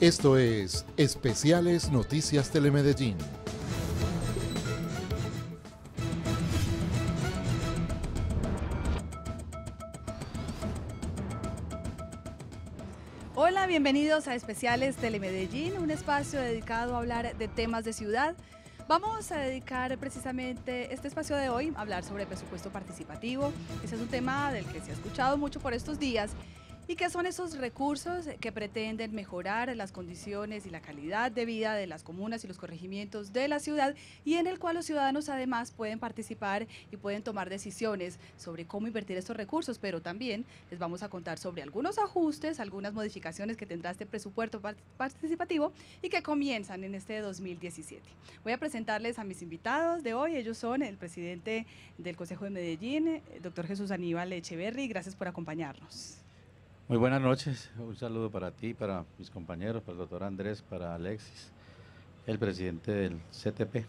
Esto es Especiales Noticias Telemedellín. Hola, bienvenidos a Especiales Telemedellín, un espacio dedicado a hablar de temas de ciudad. Vamos a dedicar precisamente este espacio de hoy a hablar sobre presupuesto participativo. Ese es un tema del que se ha escuchado mucho por estos días ¿Y qué son esos recursos que pretenden mejorar las condiciones y la calidad de vida de las comunas y los corregimientos de la ciudad y en el cual los ciudadanos además pueden participar y pueden tomar decisiones sobre cómo invertir estos recursos? Pero también les vamos a contar sobre algunos ajustes, algunas modificaciones que tendrá este presupuesto participativo y que comienzan en este 2017. Voy a presentarles a mis invitados de hoy. Ellos son el presidente del Consejo de Medellín, el eh, doctor Jesús Aníbal Echeverry. Gracias por acompañarnos. Muy buenas noches, un saludo para ti, para mis compañeros, para el doctor Andrés, para Alexis, el presidente del CTP.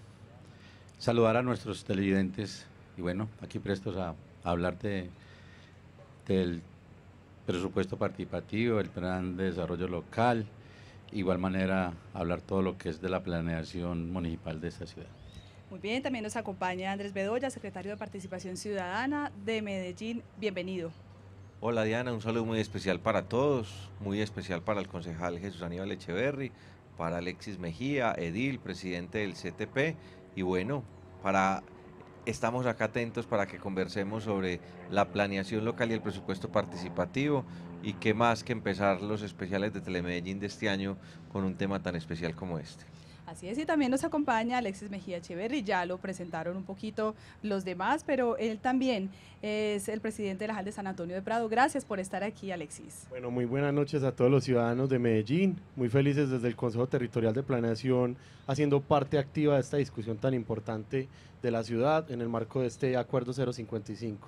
Saludar a nuestros televidentes y bueno, aquí prestos a, hablarte del presupuesto participativo, el plan de desarrollo local, igual manera hablar todo lo que es de la planeación municipal de esta ciudad. Muy bien, también nos acompaña Andrés Bedoya, secretario de Participación Ciudadana de Medellín. Bienvenido. Hola Diana, un saludo muy especial para todos, muy especial para el concejal Jesús Aníbal Echeverry, para Alexis Mejía, Edil, presidente del CTP, y bueno, para estamos acá atentos para que conversemos sobre la planeación local y el presupuesto participativo y qué más que empezar los especiales de Telemedellín de este año con un tema tan especial como este. Así es, y también nos acompaña Alexis Mejía Echeverri, ya lo presentaron un poquito los demás, pero él también es el presidente de la JAL de San Antonio de Prado. Gracias por estar aquí, Alexis. Bueno, muy buenas noches a todos los ciudadanos de Medellín, muy felices desde el Consejo Territorial de Planeación, haciendo parte activa de esta discusión tan importante de la ciudad en el marco de este Acuerdo 055.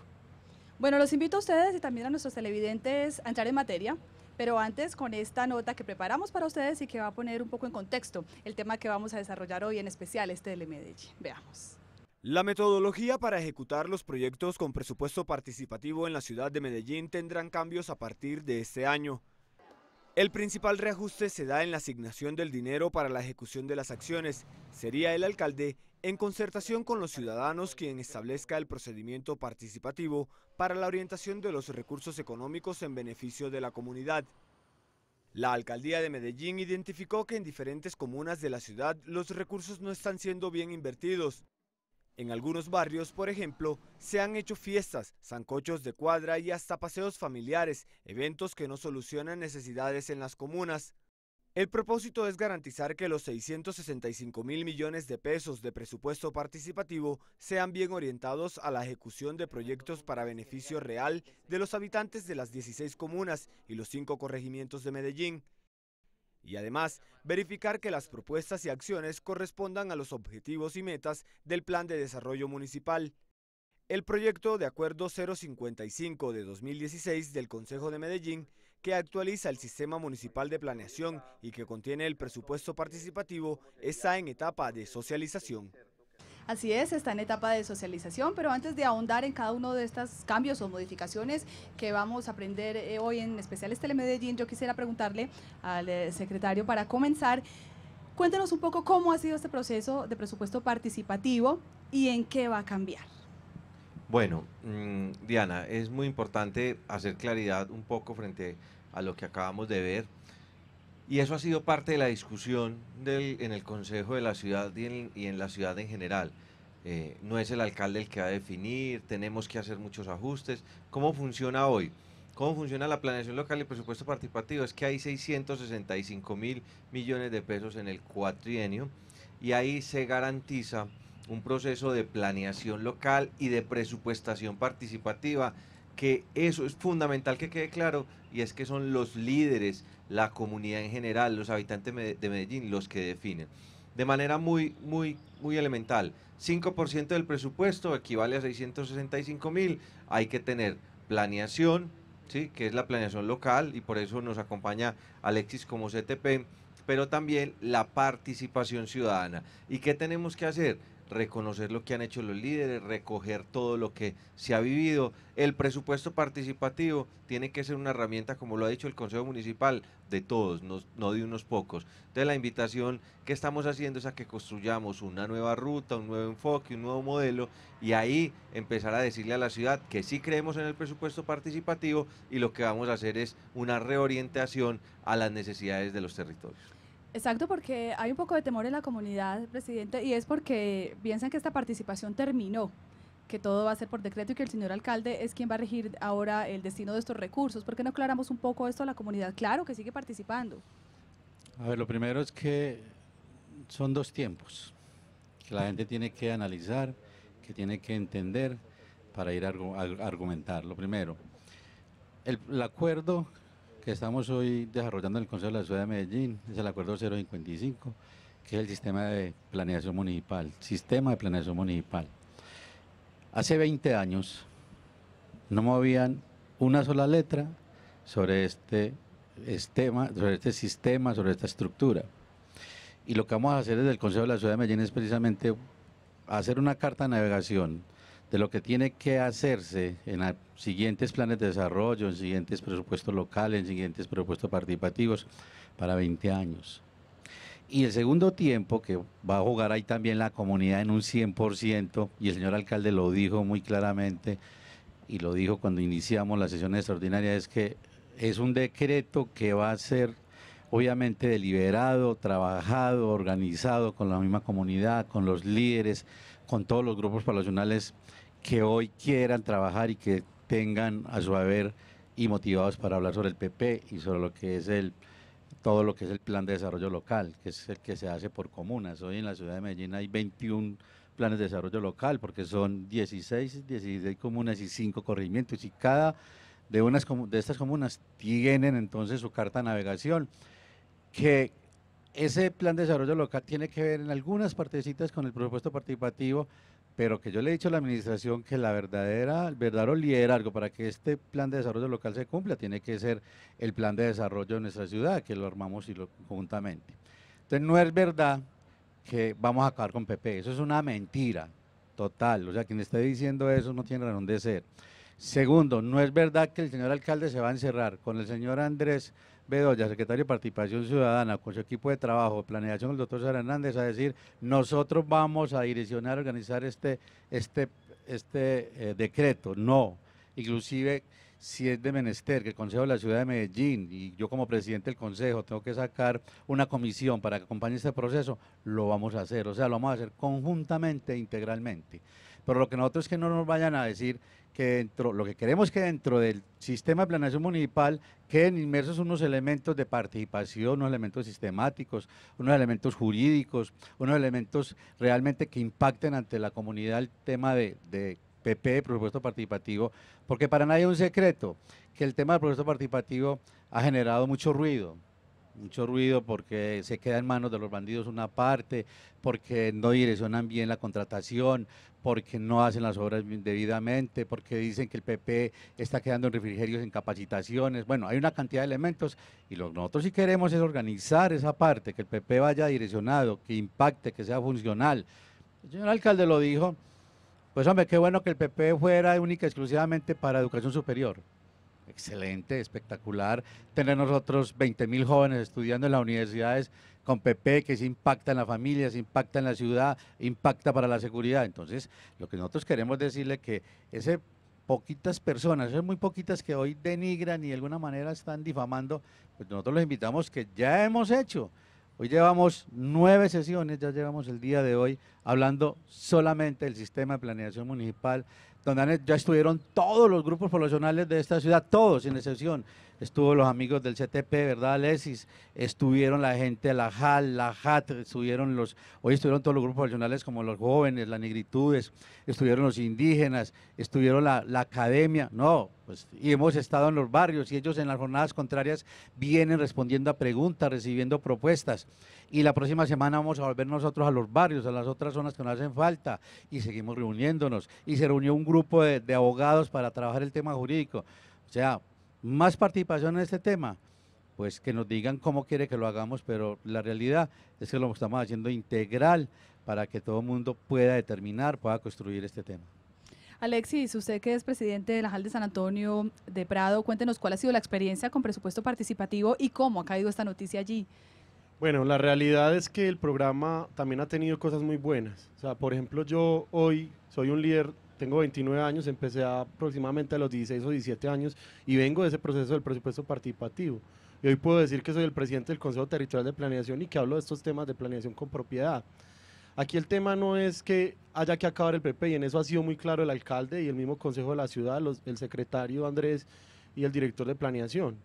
Bueno, los invito a ustedes y también a nuestros televidentes a entrar en materia. Pero antes, con esta nota que preparamos para ustedes y que va a poner un poco en contexto el tema que vamos a desarrollar hoy, en especial este de Medellín. Veamos. La metodología para ejecutar los proyectos con presupuesto participativo en la ciudad de Medellín tendrán cambios a partir de este año. El principal reajuste se da en la asignación del dinero para la ejecución de las acciones. Sería el alcalde en concertación con los ciudadanos quien establezca el procedimiento participativo para la orientación de los recursos económicos en beneficio de la comunidad. La alcaldía de Medellín identificó que en diferentes comunas de la ciudad los recursos no están siendo bien invertidos. En algunos barrios, por ejemplo, se han hecho fiestas, zancochos de cuadra y hasta paseos familiares, eventos que no solucionan necesidades en las comunas. El propósito es garantizar que los 665 mil millones de pesos de presupuesto participativo sean bien orientados a la ejecución de proyectos para beneficio real de los habitantes de las 16 comunas y los cinco corregimientos de Medellín. Y además, verificar que las propuestas y acciones correspondan a los objetivos y metas del Plan de Desarrollo Municipal. El proyecto de Acuerdo 055 de 2016 del Consejo de Medellín que actualiza el sistema municipal de planeación y que contiene el presupuesto participativo, está en etapa de socialización. Así es, está en etapa de socialización, pero antes de ahondar en cada uno de estos cambios o modificaciones que vamos a aprender eh, hoy en Especiales Telemedellín, Medellín, yo quisiera preguntarle al eh, secretario para comenzar, cuéntenos un poco cómo ha sido este proceso de presupuesto participativo y en qué va a cambiar. Bueno, mm, Diana, es muy importante hacer claridad un poco frente a lo que acabamos de ver. Y eso ha sido parte de la discusión en el Consejo de la Ciudad y en, la ciudad en general. Eh, no es el alcalde el que va a definir, tenemos que hacer muchos ajustes. ¿Cómo funciona hoy? ¿Cómo funciona la planeación local y el presupuesto participativo? Es que hay 665 mil millones de pesos en el cuatrienio y ahí se garantiza un proceso de planeación local y de presupuestación participativa, que eso es fundamental que quede claro, y es que son los líderes, la comunidad en general, los habitantes de Medellín, los que definen. De manera muy, muy, muy elemental, 5% del presupuesto equivale a 665 mil, hay que tener planeación, ¿sí? que es la planeación local, y por eso nos acompaña Alexis como CTP, pero también la participación ciudadana. ¿Y qué tenemos que hacer? reconocer lo que han hecho los líderes, recoger todo lo que se ha vivido. El presupuesto participativo tiene que ser una herramienta, como lo ha dicho el Consejo Municipal, de todos, no, de unos pocos. Entonces la invitación que estamos haciendo es a que construyamos una nueva ruta, un nuevo enfoque, un nuevo modelo y ahí empezar a decirle a la ciudad que sí creemos en el presupuesto participativo y lo que vamos a hacer es una reorientación a las necesidades de los territorios. Exacto, porque hay un poco de temor en la comunidad, presidente, y es porque piensan que esta participación terminó que todo va a ser por decreto y que el señor alcalde es quien va a regir ahora el destino de estos recursos. ¿Por qué no aclaramos un poco esto a la comunidad? Claro que sigue participando. A ver, lo primero es que son dos tiempos que la gente tiene que analizar, que tiene que entender para ir a, argumentar. Lo primero, el, el acuerdo que estamos hoy desarrollando en el Consejo de la Ciudad de Medellín es el Acuerdo 055, que es el sistema de planeación municipal, sistema de planeación municipal. Hace 20 años no movían una sola letra sobre este, tema sobre este sistema, sobre esta estructura. Y lo que vamos a hacer desde el Consejo de la Ciudad de Medellín es precisamente hacer una carta de navegación de lo que tiene que hacerse en siguientes planes de desarrollo, en siguientes presupuestos locales, en siguientes presupuestos participativos para 20 años. Y el segundo tiempo, que va a jugar ahí también la comunidad en un 100%, y el señor alcalde lo dijo muy claramente, y lo dijo cuando iniciamos la sesión extraordinaria, es que es un decreto que va a ser obviamente deliberado, trabajado, organizado con la misma comunidad, con los líderes, con todos los grupos poblacionales que hoy quieran trabajar y que tengan a su haber y motivados para hablar sobre el PP y sobre lo que es el todo lo que es el plan de desarrollo local, que es el que se hace por comunas. Hoy en la ciudad de Medellín hay 21 planes de desarrollo local porque son 16, 16 comunas y 5 corregimientos y cada de unas de estas comunas tienen entonces su carta de navegación que ese plan de desarrollo local tiene que ver en algunas partecitas con el presupuesto participativo pero que yo le he dicho a la administración que la verdadera, el verdadero liderazgo para que este plan de desarrollo local se cumpla tiene que ser el plan de desarrollo de nuestra ciudad, que lo armamos juntamente. Entonces no es verdad que vamos a acabar con PP, e, eso es una mentira total, o sea, quien esté diciendo eso no tiene razón de ser. Segundo, no es verdad que el señor alcalde se va a encerrar con el señor Andrés Bedoya, secretario de Participación Ciudadana, con su equipo de trabajo, planeación del doctor Sara Hernández, a decir, nosotros vamos a direccionar, organizar este, este, este eh, decreto. No, inclusive si es de menester que el Consejo de la Ciudad de Medellín y yo como presidente del Consejo tengo que sacar una comisión para que acompañe este proceso, lo vamos a hacer, o sea, lo vamos a hacer conjuntamente, integralmente. Pero lo que nosotros es que no nos vayan a decir que dentro, lo que queremos es que dentro del sistema de planeación municipal queden inmersos unos elementos de participación, unos elementos sistemáticos, unos elementos jurídicos, unos elementos realmente que impacten ante la comunidad el tema de, de PP, presupuesto participativo, porque para nadie es un secreto que el tema del presupuesto participativo ha generado mucho ruido, mucho ruido porque se queda en manos de los bandidos una parte, porque no direccionan bien la contratación, porque no hacen las obras debidamente, porque dicen que el PP está quedando en refrigerios, en capacitaciones. Bueno, hay una cantidad de elementos y lo que nosotros sí queremos es organizar esa parte, que el PP vaya direccionado, que impacte, que sea funcional. El señor alcalde lo dijo, pues hombre, qué bueno que el PP fuera única y exclusivamente para educación superior. Excelente, espectacular. Tener nosotros 20 mil jóvenes estudiando en las universidades con PP, que se impacta en la familia, se impacta en la ciudad, impacta para la seguridad. Entonces, lo que nosotros queremos decirle que esas poquitas personas, esas muy poquitas que hoy denigran y de alguna manera están difamando, pues nosotros los invitamos que ya hemos hecho. Hoy llevamos nueve sesiones, ya llevamos el día de hoy hablando solamente del sistema de planeación municipal, donde ya estuvieron todos los grupos poblacionales de esta ciudad, todos sin excepción estuvo los amigos del CTP, ¿verdad, Alexis? Estuvieron la gente de la JAL, la JAT, estuvieron los, hoy estuvieron todos los grupos profesionales como los jóvenes, las negritudes, estuvieron los indígenas, estuvieron la, academia, no, pues, y hemos estado en los barrios y ellos en las jornadas contrarias vienen respondiendo a preguntas, recibiendo propuestas. Y la próxima semana vamos a volver nosotros a los barrios, a las otras zonas que nos hacen falta y seguimos reuniéndonos. Y se reunió un grupo de, de abogados para trabajar el tema jurídico. O sea, más participación en este tema, pues que nos digan cómo quiere que lo hagamos, pero la realidad es que lo estamos haciendo integral para que todo el mundo pueda determinar, pueda construir este tema. Alexis, usted que es presidente de la JAL de San Antonio de Prado, cuéntenos cuál ha sido la experiencia con presupuesto participativo y cómo ha caído esta noticia allí. Bueno, la realidad es que el programa también ha tenido cosas muy buenas. O sea, por ejemplo, yo hoy soy un líder tengo 29 años, empecé aproximadamente a los 16 o 17 años y vengo de ese proceso del presupuesto participativo. Y hoy puedo decir que soy el presidente del Consejo Territorial de Planeación y que hablo de estos temas de planeación con propiedad. Aquí el tema no es que haya que acabar el PP y en eso ha sido muy claro el alcalde y el mismo Consejo de la Ciudad, el secretario Andrés y el director de planeación.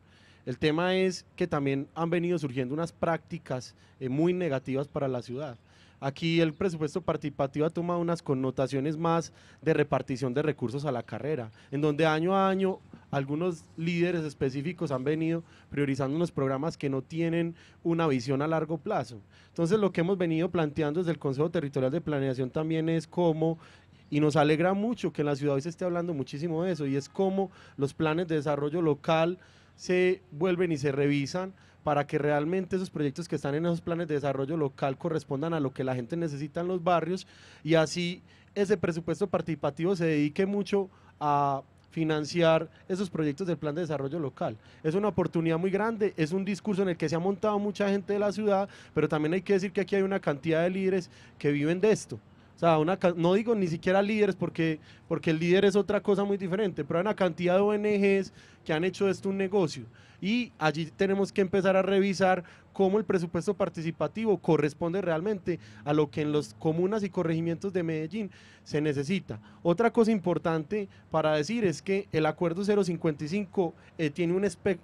El tema es que también han venido surgiendo unas prácticas eh, muy negativas para la ciudad Aquí el presupuesto participativo ha tomado unas connotaciones más de repartición de recursos a la carrera, en donde año a año algunos líderes específicos han venido priorizando unos programas que no tienen una visión a largo plazo. Entonces lo que hemos venido planteando desde el Consejo Territorial de Planeación también es cómo y nos alegra mucho que en la ciudad hoy se esté hablando muchísimo de eso y es cómo los planes de desarrollo local se vuelven y se revisan para que realmente esos proyectos que están en esos planes de desarrollo local correspondan a lo que la gente necesita en los barrios y así ese presupuesto participativo se dedique mucho a financiar esos proyectos del plan de desarrollo local. Es una oportunidad muy grande, es un discurso en el que se ha montado mucha gente de la ciudad, pero también hay que decir que aquí hay una cantidad de líderes que viven de esto. O sea, una, no digo ni siquiera líderes porque, porque el líder es otra cosa muy diferente, pero hay una cantidad de ONGs que han hecho esto un negocio. Y allí tenemos que empezar a revisar cómo el presupuesto participativo corresponde realmente a lo que en las comunas y corregimientos de Medellín se necesita. Otra cosa importante para decir es que el acuerdo 055 eh, tiene un, espe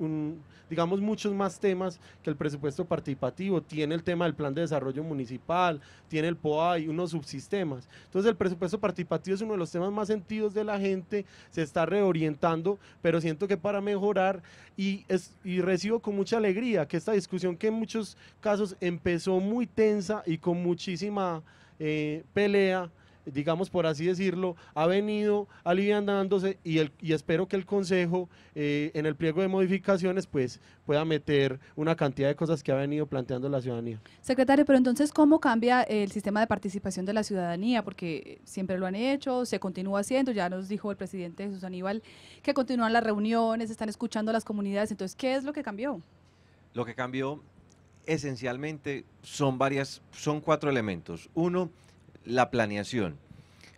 un, digamos, muchos más temas que el presupuesto participativo. Tiene el tema del plan de desarrollo municipal, tiene el poa y unos subsistemas. Entonces el presupuesto participativo es uno de los temas más sentidos de la gente, se está reorientando, pero siento que para mejorar y, es, y recibo con mucha alegría que esta discusión que en muchos casos empezó muy tensa y con muchísima eh, pelea, digamos por así decirlo, ha venido aliviándose y, espero que el Consejo eh, en el pliego de modificaciones pues pueda meter una cantidad de cosas que ha venido planteando la ciudadanía. Secretario, pero entonces ¿cómo cambia el sistema de participación de la ciudadanía? Porque siempre lo han hecho, se continúa haciendo, ya nos dijo el presidente Jesús Aníbal que continúan las reuniones, están escuchando a las comunidades, entonces ¿qué es lo que cambió? Lo que cambió esencialmente son varias, son cuatro elementos. Uno, la planeación.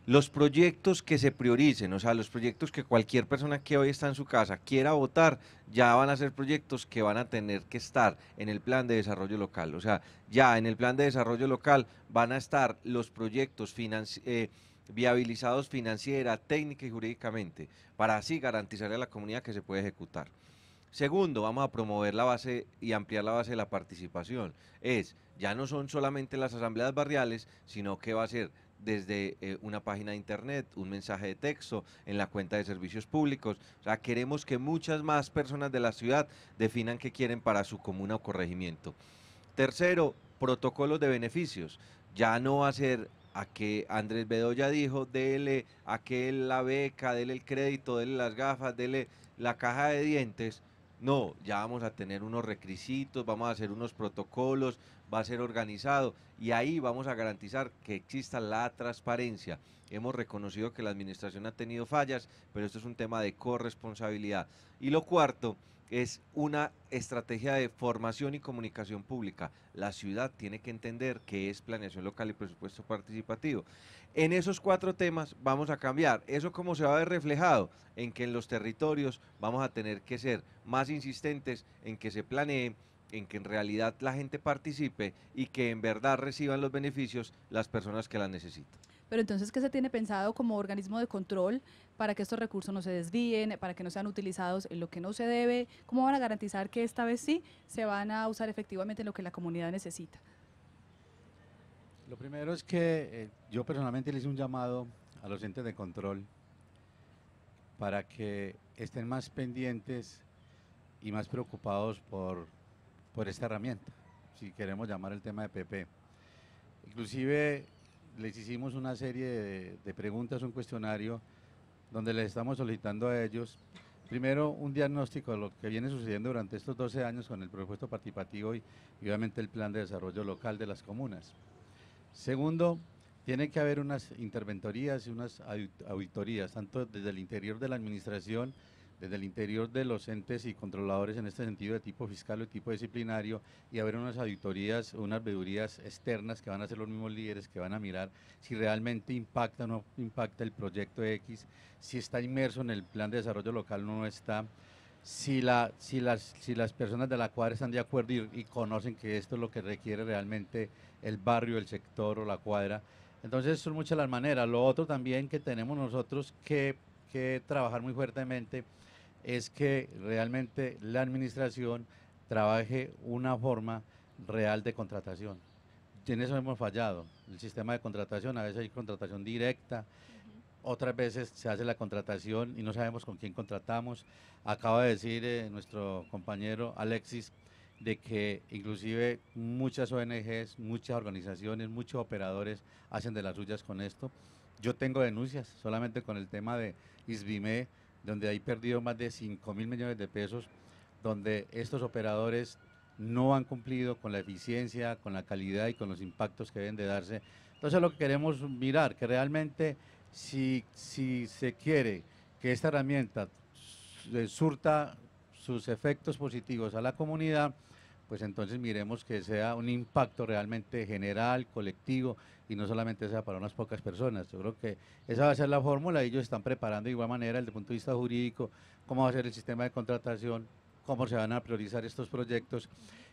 Los proyectos que se prioricen, o sea, los proyectos que cualquier persona que hoy está en su casa quiera votar, ya van a ser proyectos que van a tener que estar en el plan de desarrollo local. O sea, ya en el plan de desarrollo local van a estar los proyectos eh, viabilizados financiera, técnica y jurídicamente, para así garantizarle a la comunidad que se puede ejecutar. Segundo, vamos a promover la base y ampliar la base de la participación. Es, ya no son solamente las asambleas barriales, sino que va a ser desde eh, una página de internet, un mensaje de texto, en la cuenta de servicios públicos. O sea, queremos que muchas más personas de la ciudad definan qué quieren para su comuna o corregimiento. Tercero, protocolos de beneficios. Ya no va a ser a que Andrés Bedoya dijo, dele a la beca, dele el crédito, dele las gafas, dele la caja de dientes no, ya vamos a tener unos requisitos, vamos a hacer unos protocolos, va a ser organizado y ahí vamos a garantizar que exista la transparencia. Hemos reconocido que la administración ha tenido fallas, pero esto es un tema de corresponsabilidad. Y lo cuarto, es una estrategia de formación y comunicación pública. La ciudad tiene que entender que es planeación local y presupuesto participativo. En esos cuatro temas vamos a cambiar. ¿Eso como se va a ver reflejado? En que en los territorios vamos a tener que ser más insistentes en que se planee en que en realidad la gente participe y que en verdad reciban los beneficios las personas que las necesitan. Pero entonces, ¿qué se tiene pensado como organismo de control para que estos recursos no se desvíen, para que no sean utilizados en lo que no se debe? ¿Cómo van a garantizar que esta vez sí se van a usar efectivamente en lo que la comunidad necesita? Lo primero es que eh, yo personalmente le hice un llamado a los entes de control para que estén más pendientes y más preocupados por, por esta herramienta, si queremos llamar el tema de PP. Inclusive les hicimos una serie de, preguntas, un cuestionario, donde les estamos solicitando a ellos, primero, un diagnóstico de lo que viene sucediendo durante estos 12 años con el presupuesto participativo y obviamente el plan de desarrollo local de las comunas. Segundo, tiene que haber unas interventorías y unas auditorías, tanto desde el interior de la administración desde el interior de los entes y controladores en este sentido de tipo fiscal o de tipo disciplinario y haber unas auditorías, unas vedurías externas que van a ser los mismos líderes que van a mirar si realmente impacta o no impacta el proyecto X, si está inmerso en el plan de desarrollo local o no está. Si, la, si, las, si las personas de la cuadra están de acuerdo y, conocen que esto es lo que requiere realmente el barrio, el sector o la cuadra. Entonces son muchas las maneras. Lo otro también que tenemos nosotros que, que trabajar muy fuertemente es que realmente la administración trabaje una forma real de contratación. En eso hemos fallado. El sistema de contratación, a veces hay contratación directa, otras veces se hace la contratación y no sabemos con quién contratamos. Acaba de decir eh, nuestro compañero Alexis de que inclusive muchas ONGs, muchas organizaciones, muchos operadores hacen de las suyas con esto. Yo tengo denuncias solamente con el tema de ISBIME, donde hay perdido más de 5 mil millones de pesos, donde estos operadores no han cumplido con la eficiencia, con la calidad y con los impactos que deben de darse. Entonces lo que queremos mirar, que realmente si, si se quiere que esta herramienta eh, surta sus efectos positivos a la comunidad, pues entonces miremos que sea un impacto realmente general, colectivo, y no solamente sea para unas pocas personas. Yo creo que esa va a ser la fórmula y ellos están preparando de igual manera desde el punto de vista jurídico, cómo va a ser el sistema de contratación, cómo se van a priorizar estos proyectos.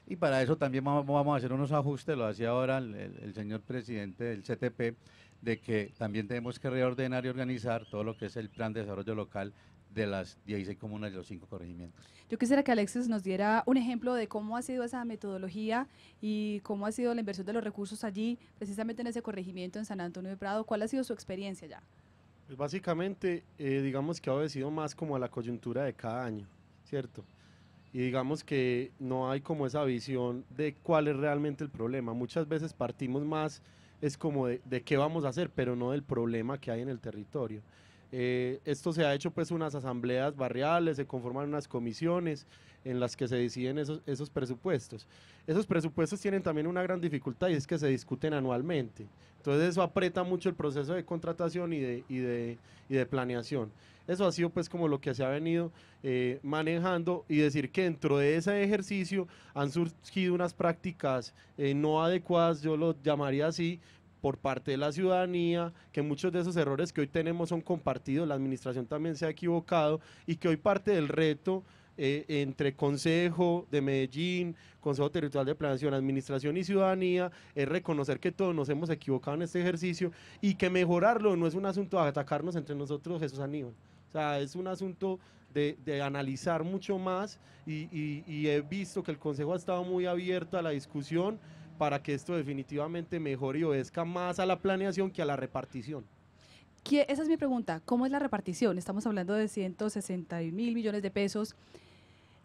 Y para eso también vamos a hacer unos ajustes, lo hacía ahora el, el señor presidente del CTP, de que también tenemos que reordenar y organizar todo lo que es el plan de desarrollo local de las 16 comunas de los 5 corregimientos. Yo quisiera que Alexis nos diera un ejemplo de cómo ha sido esa metodología y cómo ha sido la inversión de los recursos allí, precisamente en ese corregimiento en San Antonio de Prado. ¿Cuál ha sido su experiencia ya? Pues básicamente, eh, digamos que ha obedecido más como a la coyuntura de cada año, ¿cierto? Y digamos que no hay como esa visión de cuál es realmente el problema. Muchas veces partimos más, es como de qué vamos a hacer, pero no del problema que hay en el territorio. Eh, esto se ha hecho pues unas asambleas barriales, se conforman unas comisiones en las que se deciden esos, esos presupuestos. Esos presupuestos tienen también una gran dificultad y es que se discuten anualmente. Entonces eso aprieta mucho el proceso de contratación y de, y de, y de planeación. Eso ha sido pues como lo que se ha venido eh, manejando y decir que dentro de ese ejercicio han surgido unas prácticas eh, no adecuadas, yo lo llamaría así, por parte de la ciudadanía, que muchos de esos errores que hoy tenemos son compartidos, la administración también se ha equivocado y que hoy parte del reto eh, entre Consejo de Medellín, Consejo Territorial de Planificación, Administración y Ciudadanía, es reconocer que todos nos hemos equivocado en este ejercicio y que mejorarlo no es un asunto de atacarnos entre nosotros, Jesús Aníbal. O sea, es un asunto de, de analizar mucho más y, y he visto que el Consejo ha estado muy abierto a la discusión para que esto definitivamente mejore y obedezca más a la planeación que a la repartición? esa es mi pregunta. ¿Cómo es la repartición? Estamos hablando de 160 mil millones de pesos.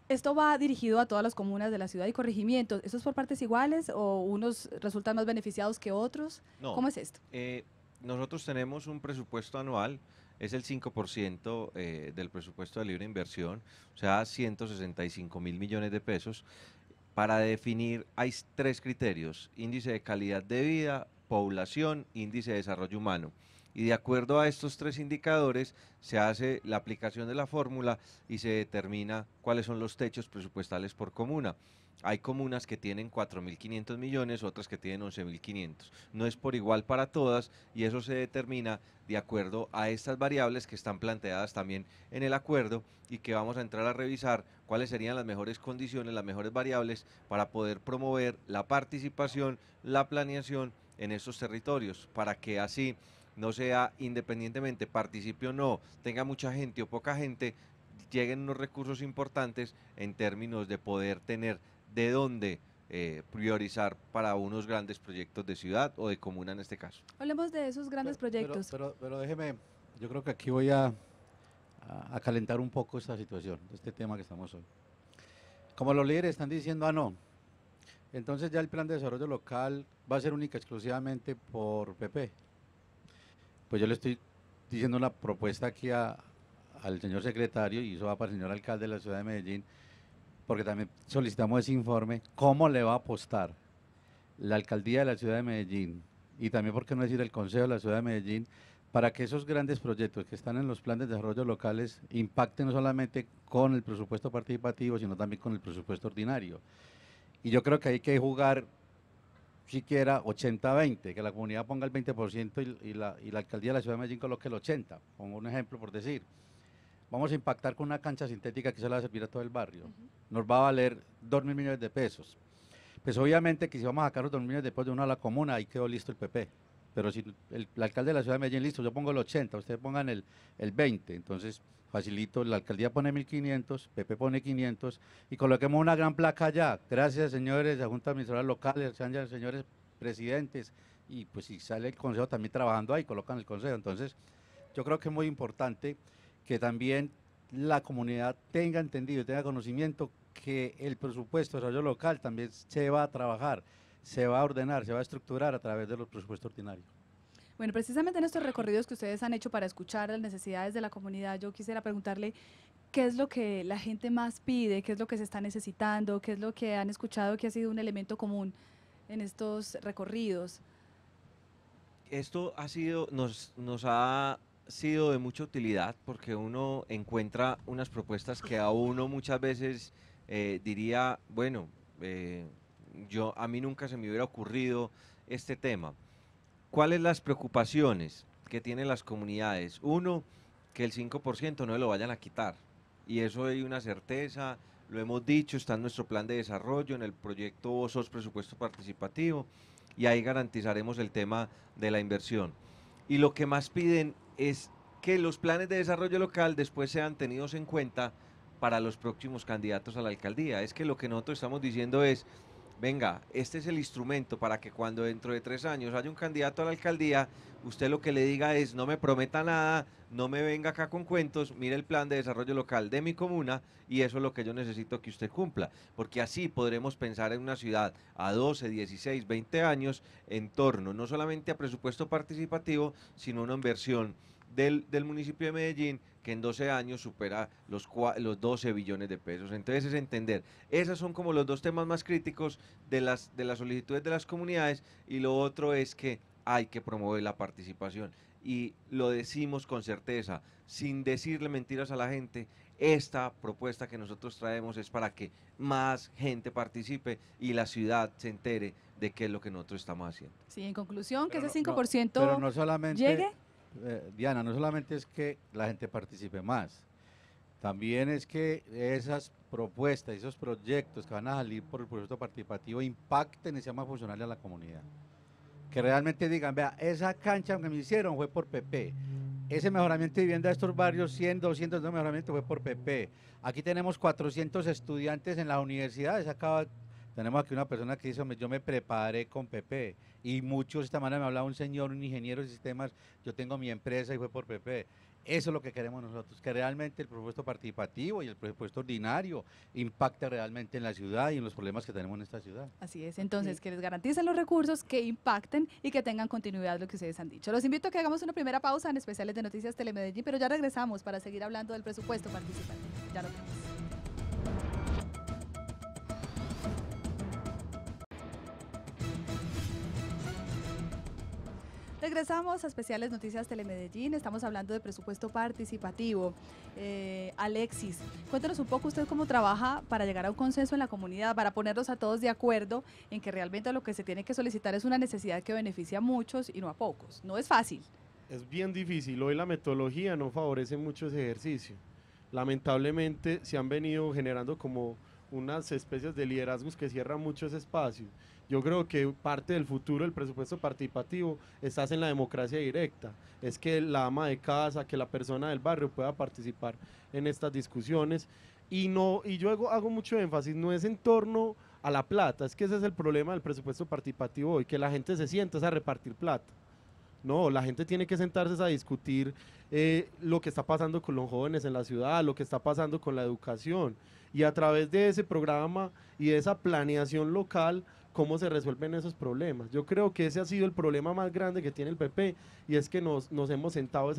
¿Esto va dirigido a todas las comunas de la ciudad y corregimientos? ¿Eso es por partes iguales o unos resultan más beneficiados que otros? ¿Cómo es esto? Eh, nosotros tenemos un presupuesto anual, es el 5% eh, del presupuesto de libre inversión, o sea, 165 mil millones de pesos para definir hay tres criterios, índice de calidad de vida, población, índice de desarrollo humano. Y de acuerdo a estos tres indicadores se hace la aplicación de la fórmula y se determina cuáles son los techos presupuestales por comuna. Hay comunas que tienen 4.500 millones, otras que tienen 11.500. No es por igual para todas y eso se determina de acuerdo a estas variables que están planteadas también en el acuerdo y que vamos a entrar a revisar cuáles serían las mejores condiciones, las mejores variables para poder promover la participación, la planeación en esos territorios, para que así no sea independientemente, participe o no, tenga mucha gente o poca gente, lleguen unos recursos importantes en términos de poder tener de dónde eh, priorizar para unos grandes proyectos de ciudad o de comuna en este caso. Hablemos de esos grandes proyectos. Pero, déjeme, yo creo que aquí voy a, a, calentar un poco esta situación, este tema que estamos hoy. Como los líderes están diciendo, ah, no, entonces ya el plan de desarrollo local va a ser única exclusivamente por PP. Pues yo le estoy diciendo una propuesta aquí al señor secretario y eso va para el señor alcalde de la ciudad de Medellín porque también solicitamos ese informe, ¿cómo le va a apostar la alcaldía de la ciudad de Medellín y también, por qué no decir, el Consejo de la ciudad de Medellín para que esos grandes proyectos que están en los planes de desarrollo locales impacten no solamente con el presupuesto participativo, sino también con el presupuesto ordinario? Y yo creo que hay que jugar siquiera 80-20, que la comunidad ponga el 20% y, la, y la alcaldía de la ciudad de Medellín coloque el 80%, pongo un ejemplo por decir vamos a impactar con una cancha sintética que se la va a servir a todo el barrio. Nos va a valer 2.000 mil millones de pesos. Pues obviamente que si vamos a sacar los 2 millones después de uno a la comuna, ahí quedó listo el PP. Pero si el, alcalde de la ciudad de Medellín, listo, yo pongo el 80, ustedes pongan el, 20. Entonces, facilito, la alcaldía pone 1.500, PP pone 500 y coloquemos una gran placa allá. Gracias, señores, la local, sean ya señores presidentes. Y pues si sale el consejo también trabajando ahí, colocan el consejo. Entonces, yo creo que es muy importante que también la comunidad tenga entendido, tenga conocimiento que el presupuesto de desarrollo local también se va a trabajar, se va a ordenar, se va a estructurar a través de los presupuestos ordinarios. Bueno, precisamente en estos recorridos que ustedes han hecho para escuchar las necesidades de la comunidad, yo quisiera preguntarle qué es lo que la gente más pide, qué es lo que se está necesitando, qué es lo que han escuchado que ha sido un elemento común en estos recorridos. Esto ha sido, nos ha sido de mucha utilidad porque uno encuentra unas propuestas que a uno muchas veces eh, diría, bueno, eh, yo a mí nunca se me hubiera ocurrido este tema. ¿Cuáles las preocupaciones que tienen las comunidades? Uno, que el 5% no lo vayan a quitar. Y eso hay una certeza, lo hemos dicho, está en nuestro plan de desarrollo, en el proyecto SOS Presupuesto Participativo, y ahí garantizaremos el tema de la inversión. Y lo que más piden es que los planes de desarrollo local después sean tenidos en cuenta para los próximos candidatos a la alcaldía. Es que lo que nosotros estamos diciendo es, venga, este es el instrumento para que cuando dentro de tres años haya un candidato a la alcaldía, usted lo que le diga es no me prometa nada, no me venga acá con cuentos, mire el plan de desarrollo local de mi comuna y eso es lo que yo necesito que usted cumpla, porque así podremos pensar en una ciudad a 12, 16, 20 años en torno no solamente a presupuesto participativo, sino una inversión del, municipio de Medellín que en 12 años supera los, los 12 billones de pesos. Entonces es entender, esos son como los dos temas más críticos de las, de las solicitudes de las comunidades y lo otro es que hay que promover la participación. Y lo decimos con certeza, sin decirle mentiras a la gente, esta propuesta que nosotros traemos es para que más gente participe y la ciudad se entere de qué es lo que nosotros estamos haciendo. Sí, en conclusión, que ese 5% llegue. Eh, Diana, no solamente es que la gente participe más, también es que esas propuestas, esos proyectos que van a salir por el proyecto participativo impacten y sean más funcionales a la comunidad que realmente digan, vea, esa cancha que me hicieron fue por PP. Ese mejoramiento de vivienda de estos barrios, 100, 200 de mejoramiento fue por PP. Aquí tenemos 400 estudiantes en las universidades. Acaba, tenemos aquí una persona que dice, yo me preparé con PP. Y muchos, esta manera me hablaba un señor, un ingeniero de sistemas, yo tengo mi empresa y fue por PP. Eso es lo que queremos nosotros, que realmente el presupuesto participativo y el presupuesto ordinario impacte realmente en la ciudad y en los problemas que tenemos en esta ciudad. Así es, entonces que les garanticen los recursos, que impacten y que tengan continuidad lo que ustedes han dicho. Los invito a que hagamos una primera pausa en especiales de Noticias Telemedellín, pero ya regresamos para seguir hablando del presupuesto participativo. Ya Regresamos a Especiales Noticias Telemedellín. Estamos hablando de presupuesto participativo. Eh, Alexis, cuéntanos un poco usted cómo trabaja para llegar a un consenso en la comunidad, para ponernos a todos de acuerdo en que realmente lo que se tiene que solicitar es una necesidad que beneficia a muchos y no a pocos. No es fácil. Es bien difícil. Hoy la metodología no favorece mucho ese ejercicio. Lamentablemente se han venido generando como unas especies de liderazgos que cierran muchos espacios espacio. Yo creo que parte del futuro del presupuesto participativo está en la democracia directa. Es que la ama de casa, que la persona del barrio pueda participar en estas discusiones. Y, no, y yo hago, mucho énfasis, no es en torno a la plata, es que ese es el problema del presupuesto participativo hoy, que la gente se sienta a repartir plata. No, la gente tiene que sentarse a discutir eh, lo que está pasando con los jóvenes en la ciudad, lo que está pasando con la educación. Y a través de ese programa y de esa planeación local, cómo se resuelven esos problemas. Yo creo que ese ha sido el problema más grande que tiene el PP y es que nos, nos hemos sentado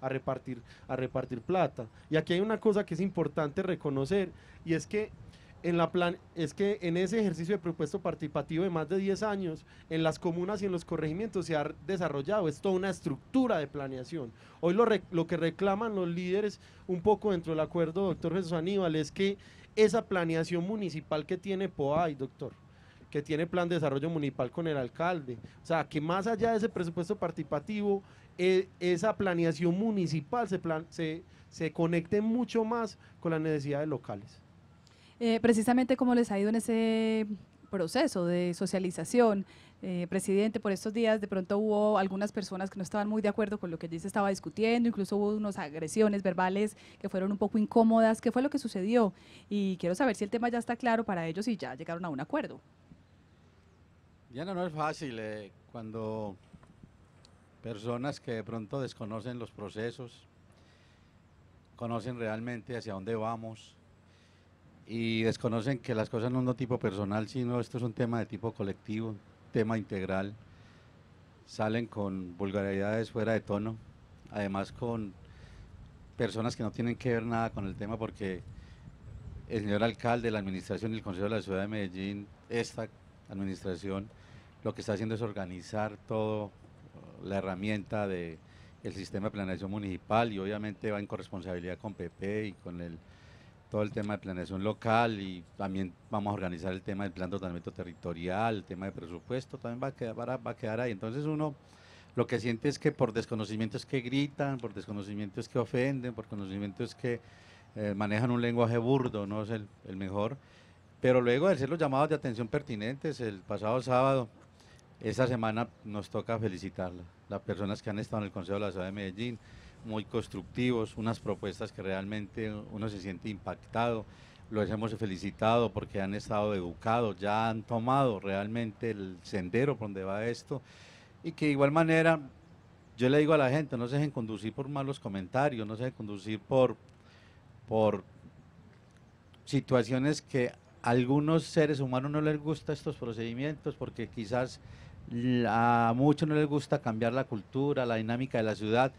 a, repartir, a repartir plata. Y aquí hay una cosa que es importante reconocer y es que en la es que en ese ejercicio de propuesto participativo de más de 10 años, en las comunas y en los corregimientos se ha desarrollado, es toda una estructura de planeación. Hoy lo, lo que reclaman los líderes un poco dentro del acuerdo, doctor Jesús Aníbal, es que esa planeación municipal que tiene POAI, doctor, que tiene plan de desarrollo municipal con el alcalde. O sea, que más allá de ese presupuesto participativo, e, esa planeación municipal se, plan, se, se conecte mucho más con las necesidades locales. Eh, precisamente como les ha ido en ese proceso de socialización, eh, presidente, por estos días de pronto hubo algunas personas que no estaban muy de acuerdo con lo que allí se estaba discutiendo, incluso hubo unas agresiones verbales que fueron un poco incómodas. ¿Qué fue lo que sucedió? Y quiero saber si el tema ya está claro para ellos y ya llegaron a un acuerdo. Ya no, es fácil eh, cuando personas que de pronto desconocen los procesos, conocen realmente hacia dónde vamos y desconocen que las cosas no son de tipo personal, sino esto es un tema de tipo colectivo, tema integral. Salen con vulgaridades fuera de tono, además con personas que no tienen que ver nada con el tema porque el señor alcalde, la administración y el Consejo de la Ciudad de Medellín, esta administración lo que está haciendo es organizar todo la herramienta de sistema de planeación municipal y obviamente va en corresponsabilidad con PP y con el todo el tema de planeación local y también vamos a organizar el tema del plan de ordenamiento territorial, el tema de presupuesto, también va a quedar, va a quedar ahí. Entonces uno lo que siente es que por desconocimientos que gritan, por desconocimientos que ofenden, por conocimientos que eh, manejan un lenguaje burdo, no es el, el mejor. Pero luego de hacer los llamados de atención pertinentes el pasado sábado, esta semana nos toca felicitar Las personas que han estado en el Consejo de la Ciudad de Medellín, muy constructivos, unas propuestas que realmente uno se siente impactado. Los hemos felicitado porque han estado educados, ya han tomado realmente el sendero por donde va esto. Y que de igual manera, yo le digo a la gente, no se dejen conducir por malos comentarios, no se dejen conducir por, por situaciones que algunos seres humanos no les gusta estos procedimientos porque quizás a muchos no les gusta cambiar la cultura, la dinámica de la ciudad,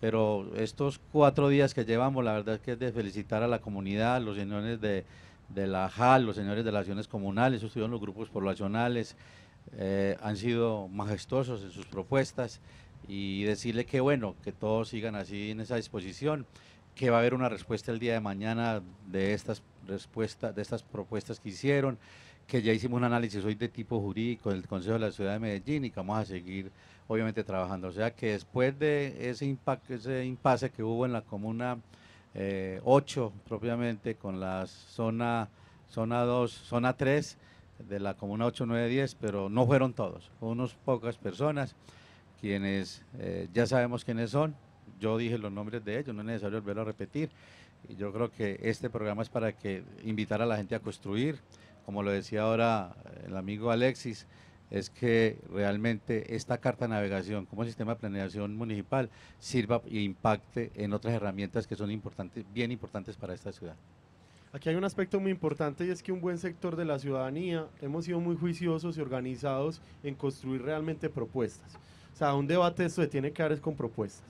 pero estos cuatro días que llevamos, la verdad es que es de felicitar a la comunidad, los señores de, la JAL, los señores de las acciones comunales, los grupos poblacionales, eh, han sido majestuosos en sus propuestas y decirle que bueno, que todos sigan así en esa disposición, que va a haber una respuesta el día de mañana de estas respuesta de estas propuestas que hicieron, que ya hicimos un análisis hoy de tipo jurídico del Consejo de la Ciudad de Medellín y que vamos a seguir obviamente trabajando. O sea que después de ese, impacto, ese impasse que hubo en la comuna 8 eh, propiamente con la zona, zona 2, zona 3 de la comuna 8, 9, 10, pero no fueron todos, unos pocas personas quienes eh, ya sabemos quiénes son. Yo dije los nombres de ellos, no es necesario volverlo a repetir. Yo creo que este programa es para que invitar a la gente a construir, como lo decía ahora el amigo Alexis, es que realmente esta carta de navegación como sistema de planeación municipal sirva e impacte en otras herramientas que son importantes, bien importantes para esta ciudad. Aquí hay un aspecto muy importante y es que un buen sector de la ciudadanía hemos sido muy juiciosos y organizados en construir realmente propuestas. O sea, un debate esto se tiene que dar es con propuestas.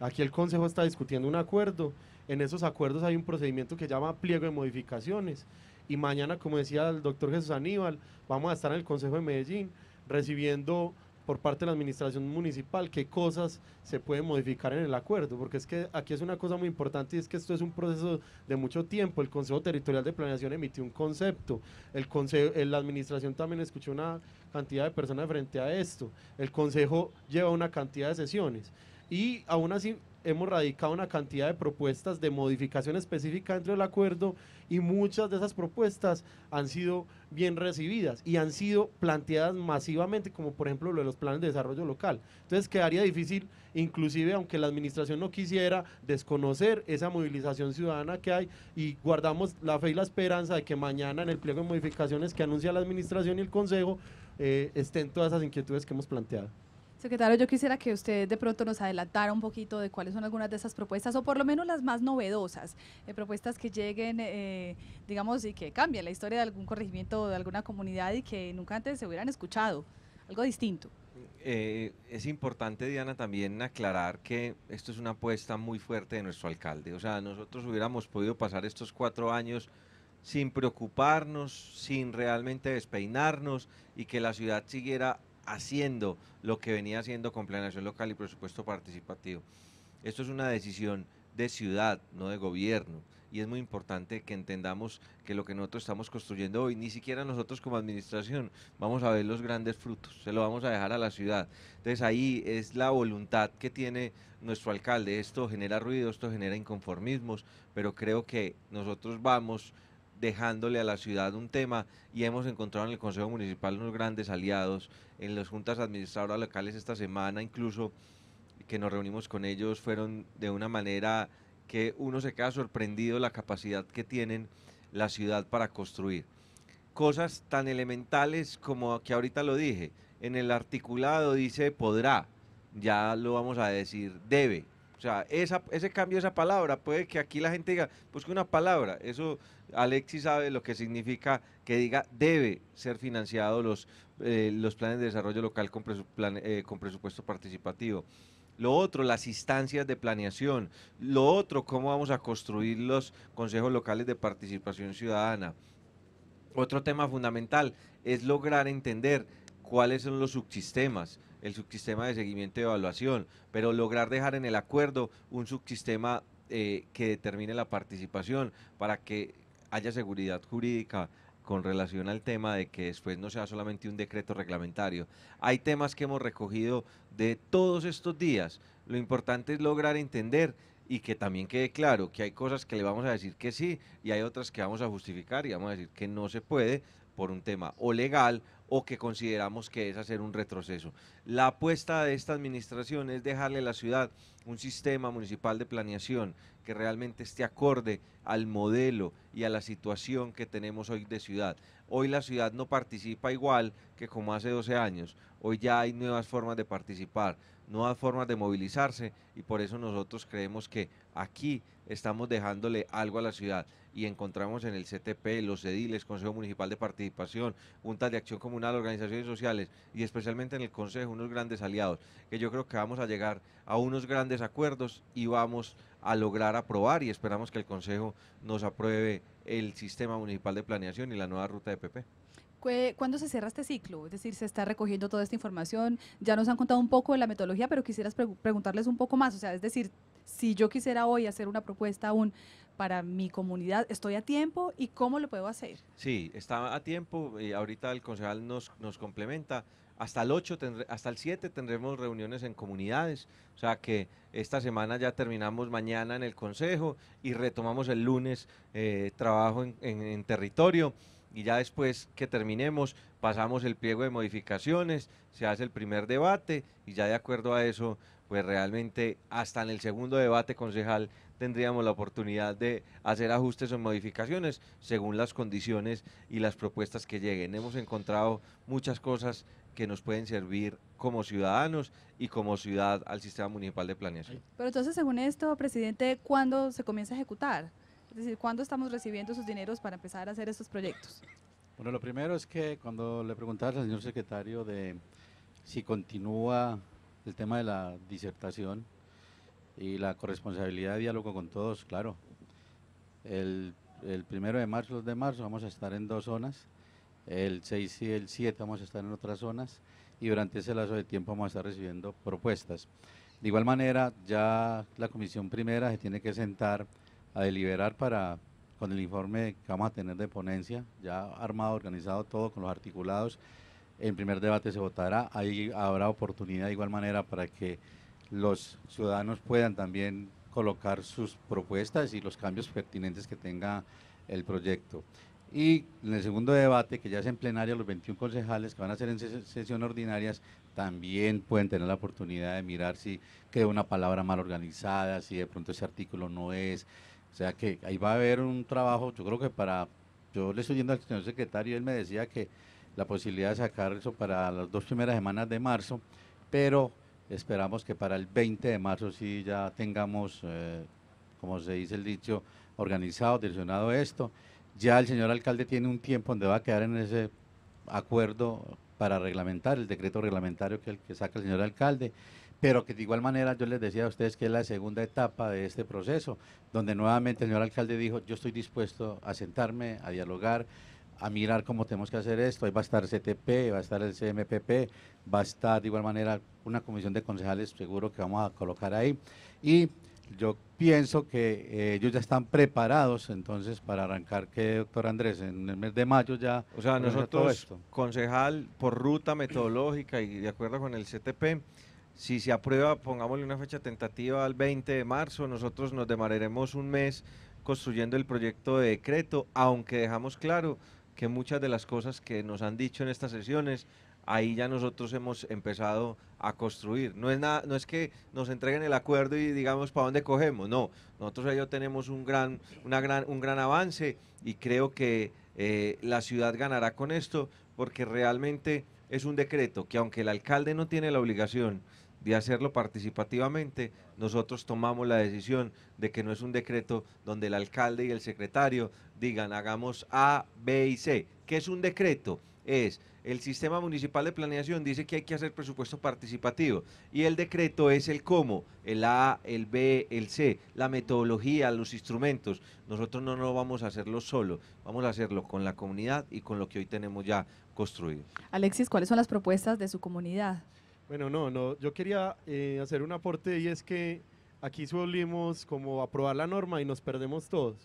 Aquí el Consejo está discutiendo un acuerdo en esos acuerdos hay un procedimiento que llama pliego de modificaciones. Y mañana, como decía el doctor Jesús Aníbal, vamos a estar en el Consejo de Medellín recibiendo por parte de la administración municipal qué cosas se pueden modificar en el acuerdo, porque es que aquí es una cosa muy importante y es que esto es un proceso de mucho tiempo. El Consejo Territorial de Planeación emitió un concepto, el consejo, eh, la administración también escuchó una cantidad de personas frente a esto, el Consejo lleva una cantidad de sesiones y aún así hemos radicado una cantidad de propuestas de modificación específica dentro del acuerdo y muchas de esas propuestas han sido bien recibidas y han sido planteadas masivamente, como por ejemplo lo de los planes de desarrollo local. Entonces quedaría difícil, inclusive aunque la administración no quisiera, desconocer esa movilización ciudadana que hay y guardamos la fe y la esperanza de que mañana en el pliego de modificaciones que anuncia la administración y el consejo eh, estén todas esas inquietudes que hemos planteado. Secretario, yo quisiera que usted de pronto nos adelantara un poquito de cuáles son algunas de esas propuestas, o por lo menos las más novedosas, eh, propuestas que lleguen, eh, digamos, y que cambien la historia de algún corregimiento o de alguna comunidad y que nunca antes se hubieran escuchado, algo distinto. Eh, es importante, Diana, también aclarar que esto es una apuesta muy fuerte de nuestro alcalde. O sea, nosotros hubiéramos podido pasar estos cuatro años sin preocuparnos, sin realmente despeinarnos y que la ciudad siguiera haciendo lo que venía haciendo con planeación local y presupuesto participativo. Esto es una decisión de ciudad, no de gobierno. Y es muy importante que entendamos que lo que nosotros estamos construyendo hoy, ni siquiera nosotros como administración, vamos a ver los grandes frutos, se lo vamos a dejar a la ciudad. Entonces ahí es la voluntad que tiene nuestro alcalde. Esto genera ruido, esto genera inconformismos, pero creo que nosotros vamos dejándole a la ciudad un tema y hemos encontrado en el Consejo Municipal unos grandes aliados, en las juntas administradoras locales esta semana incluso que nos reunimos con ellos fueron de una manera que uno se queda sorprendido la capacidad que tienen la ciudad para construir. Cosas tan elementales como que ahorita lo dije, en el articulado dice podrá, ya lo vamos a decir debe, o sea, ese cambio de esa palabra, puede que aquí la gente diga, busque una palabra. Eso Alexis sabe lo que significa que diga debe ser financiado los, eh, los planes de desarrollo local con, eh, con presupuesto participativo. Lo otro, las instancias de planeación. Lo otro, cómo vamos a construir los consejos locales de participación ciudadana. Otro tema fundamental es lograr entender cuáles son los subsistemas, el subsistema de seguimiento y evaluación, pero lograr dejar en el acuerdo un subsistema eh, que determine la participación para que haya seguridad jurídica con relación al tema de que después no sea solamente un decreto reglamentario. Hay temas que hemos recogido de todos estos días. Lo importante es lograr entender y que también quede claro que hay cosas que le vamos a decir que sí y hay otras que vamos a justificar y vamos a decir que no se puede por un tema o legal o que consideramos que es hacer un retroceso. La apuesta de esta administración es dejarle a la ciudad un sistema municipal de planeación que realmente esté acorde al modelo y a la situación que tenemos hoy de ciudad. Hoy la ciudad no participa igual que como hace 12 años. Hoy ya hay nuevas formas de participar, nuevas formas de movilizarse y por eso nosotros creemos que aquí estamos dejándole algo a la ciudad y encontramos en el CTP, los ediles, Consejo Municipal de Participación, Juntas de Acción Comunal, organizaciones sociales y especialmente en el Consejo unos grandes aliados, que yo creo que vamos a llegar a unos grandes acuerdos y vamos a lograr aprobar y esperamos que el Consejo nos apruebe el sistema municipal de planeación y la nueva ruta de PP. ¿Cuándo se cierra este ciclo? Es decir, se está recogiendo toda esta información. Ya nos han contado un poco de la metodología, pero quisieras preguntarles un poco más. O sea, es decir, si yo quisiera hoy hacer una propuesta aún para mi comunidad, ¿estoy a tiempo y cómo lo puedo hacer? Sí, está a tiempo. y eh, ahorita el concejal nos, complementa. Hasta el 8, hasta el 7 tendremos reuniones en comunidades, o sea que esta semana ya terminamos mañana en el consejo y retomamos el lunes eh, trabajo en territorio y ya después que terminemos pasamos el pliego de modificaciones, se hace el primer debate y ya de acuerdo a eso pues realmente hasta en el segundo debate concejal tendríamos la oportunidad de hacer ajustes o modificaciones según las condiciones y las propuestas que lleguen. Hemos encontrado muchas cosas que nos pueden servir como ciudadanos y como ciudad al sistema municipal de planeación. Pero entonces, según esto, presidente, ¿cuándo se comienza a ejecutar? Es decir, ¿cuándo estamos recibiendo sus dineros para empezar a hacer estos proyectos? Bueno, lo primero es que cuando le preguntaba al señor secretario de si continúa el tema de la disertación y la corresponsabilidad de diálogo con todos, claro. El, el primero de marzo, los de marzo, vamos a estar en dos zonas. El 6 y el 7 vamos a estar en otras zonas y durante ese lazo de tiempo vamos a estar recibiendo propuestas. De igual manera, ya la comisión primera se tiene que sentar a deliberar para con el informe que vamos a tener de ponencia, ya armado, organizado todo con los articulados en primer debate se votará. Ahí habrá oportunidad de igual manera para que los ciudadanos puedan también colocar sus propuestas y los cambios pertinentes que tenga el proyecto. Y en el segundo debate, que ya es en plenaria, los 21 concejales que van a ser en sesión ordinarias también pueden tener la oportunidad de mirar si queda una palabra mal organizada, si de pronto ese artículo no es. O sea que ahí va a haber un trabajo, yo creo que para, yo le estoy yendo al señor secretario, él me decía que la posibilidad de sacar eso para las dos primeras semanas de marzo, pero esperamos que para el 20 de marzo sí ya tengamos, eh, como se dice el dicho, organizado, direccionado esto. Ya el señor alcalde tiene un tiempo donde va a quedar en ese acuerdo para reglamentar el decreto reglamentario que, el, que saca el señor alcalde, pero que de igual manera yo les decía a ustedes que es la segunda etapa de este proceso, donde nuevamente el señor alcalde dijo, yo estoy dispuesto a sentarme, a dialogar, a mirar cómo tenemos que hacer esto. Ahí va a estar el CTP, va a estar el CMPP, va a estar de igual manera una comisión de concejales seguro que vamos a colocar ahí. Y yo pienso que eh, ellos ya están preparados entonces para arrancar, que doctor Andrés? En el mes de mayo ya... O sea, nosotros, concejal, por ruta metodológica y de acuerdo con el CTP, si se aprueba, pongámosle una fecha tentativa al 20 de marzo, nosotros nos demararemos un mes construyendo el proyecto de decreto, aunque dejamos claro que muchas de las cosas que nos han dicho en estas sesiones, ahí ya nosotros hemos empezado a construir. No es, no es que nos entreguen el acuerdo y digamos para dónde cogemos, no. Nosotros ya tenemos un gran, una gran, un gran avance y creo que eh, la ciudad ganará con esto porque realmente es un decreto que aunque el alcalde no tiene la obligación de hacerlo participativamente, nosotros tomamos la decisión de que no es un decreto donde el alcalde y el secretario digan hagamos A, B y C. ¿Qué es un decreto? Es el sistema municipal de planeación dice que hay que hacer presupuesto participativo y el decreto es el cómo, el A, el B, el C, la metodología, los instrumentos. Nosotros no, lo vamos a hacerlo solo, vamos a hacerlo con la comunidad y con lo que hoy tenemos ya construido. Alexis, ¿cuáles son las propuestas de su comunidad? Bueno, no, no. Yo quería eh, hacer un aporte y es que aquí solimos como aprobar la norma y nos perdemos todos,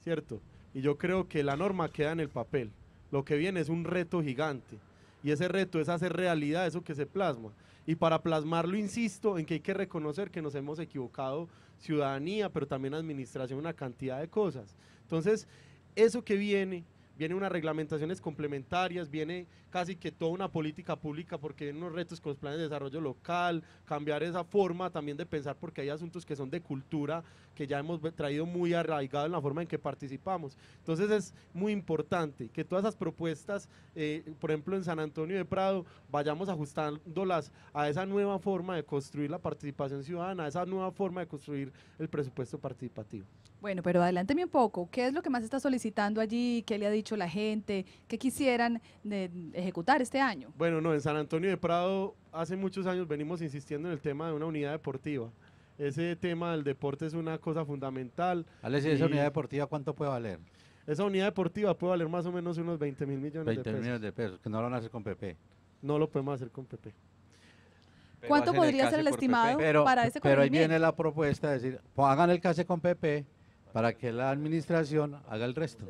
¿cierto? Y yo creo que la norma queda en el papel. Lo que viene es un reto gigante. Y ese reto es hacer realidad eso que se plasma. Y para plasmarlo, insisto, en que hay que reconocer que nos hemos equivocado, ciudadanía, pero también administración, una cantidad de cosas. Entonces, eso que viene vienen unas reglamentaciones complementarias, viene casi que toda una política pública porque vienen unos retos con los planes de desarrollo local, cambiar esa forma también de pensar porque hay asuntos que son de cultura que ya hemos traído muy arraigado en la forma en que participamos. Entonces es muy importante que todas esas propuestas, eh, por ejemplo en San Antonio de Prado, vayamos ajustándolas a esa nueva forma de construir la participación ciudadana, a esa nueva forma de construir el presupuesto participativo. Bueno, pero adelánteme un poco. ¿Qué es lo que más está solicitando allí? ¿Qué le ha dicho la gente? ¿Qué quisieran eh, ejecutar este año? Bueno, no, en San Antonio de Prado hace muchos años venimos insistiendo en el tema de una unidad deportiva. Ese tema del deporte es una cosa fundamental. Alex, esa unidad deportiva cuánto puede valer? Esa unidad deportiva puede valer más o menos unos 20 mil millones de pesos. millones de pesos, que no lo van a hacer con PP. No lo podemos hacer con PP. ¿Cuánto podría ser el estimado para ese Pero ahí viene la propuesta de decir, hagan el case con PP, para que la administración haga el resto.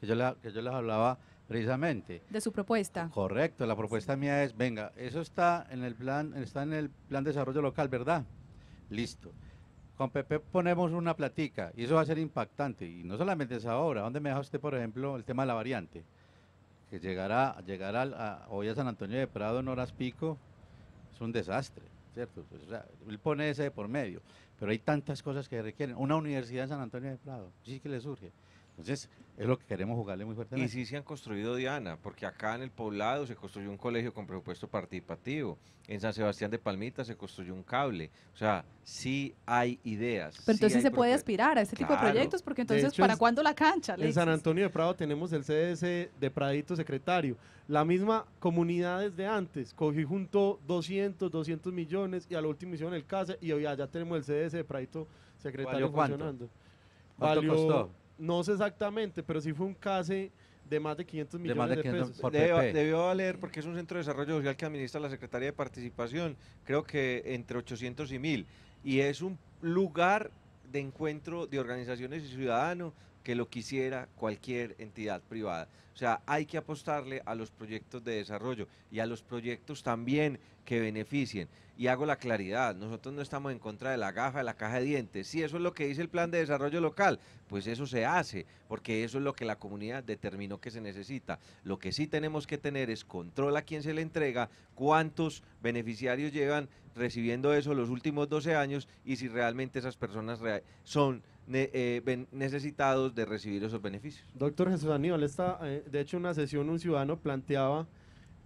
Que yo, que yo les hablaba precisamente. De su propuesta. Correcto, la propuesta mía es, venga, eso está en el plan, está en el plan de desarrollo local, ¿verdad? Listo. Con Pepe ponemos una plática y eso va a ser impactante. Y no solamente esa obra, ¿dónde me deja usted, por ejemplo, el tema de la variante? Que llegará, hoy a San Antonio de Prado en horas pico, es un desastre, ¿cierto? Pues, él pone ese por medio. Pero hay tantas cosas que requieren. Una universidad en San Antonio de Prado, sí que le surge. Entonces, es lo que queremos jugarle muy fuerte. Y sí se han construido, Diana, porque acá en el poblado se construyó un colegio con presupuesto participativo, en San Sebastián de Palmita se construyó un cable, o sea, sí hay ideas. Pero entonces se puede aspirar a ese tipo de proyectos, porque entonces, ¿para cuándo la cancha? En San Antonio de Prado tenemos el CDS de Pradito Secretario, la misma comunidad desde antes, Cogí junto 200, 200 millones y a la último hicieron el casa e y hoy ya tenemos el CDS de Pradito Secretario funcionando. ¿Cuánto costó? no sé exactamente, pero sí fue un case de más de 500 millones de, pesos. debió valer porque es un centro de desarrollo social que administra la Secretaría de Participación, creo que entre 800 y 1000. Y es un lugar de encuentro de organizaciones y ciudadanos que lo quisiera cualquier entidad privada. O sea, hay que apostarle a los proyectos de desarrollo y a los proyectos también que beneficien y hago la claridad. Nosotros no estamos en contra de la gafa, de la caja de dientes. Si eso es lo que dice el plan de desarrollo local, pues eso se hace, porque eso es lo que la comunidad determinó que se necesita. Lo que sí tenemos que tener es control a quién se le entrega, cuántos beneficiarios llevan recibiendo eso los últimos 12 años y si realmente esas personas son eh, necesitados de recibir esos beneficios. Doctor Jesús Aníbal, eh, de hecho una sesión un ciudadano planteaba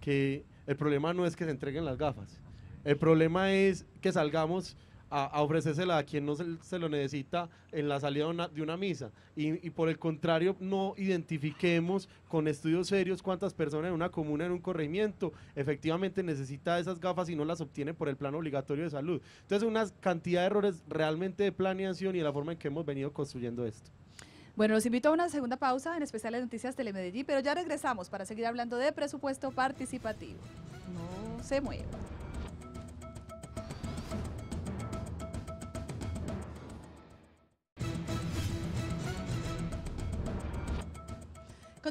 que el problema no es que se entreguen las gafas, el problema es que salgamos a, ofrecérsela a quien no se, lo necesita en la salida de una, misa. Y, por el contrario, no identifiquemos con estudios serios cuántas personas en una comuna, en un corregimiento, efectivamente necesita esas gafas y no las obtiene por el plan obligatorio de salud. Entonces, una cantidad de errores realmente de planeación y de la forma en que hemos venido construyendo esto. Bueno, los invito a una segunda pausa, en especial de noticias Telemedellín, pero ya regresamos para seguir hablando de presupuesto participativo. No se muevan.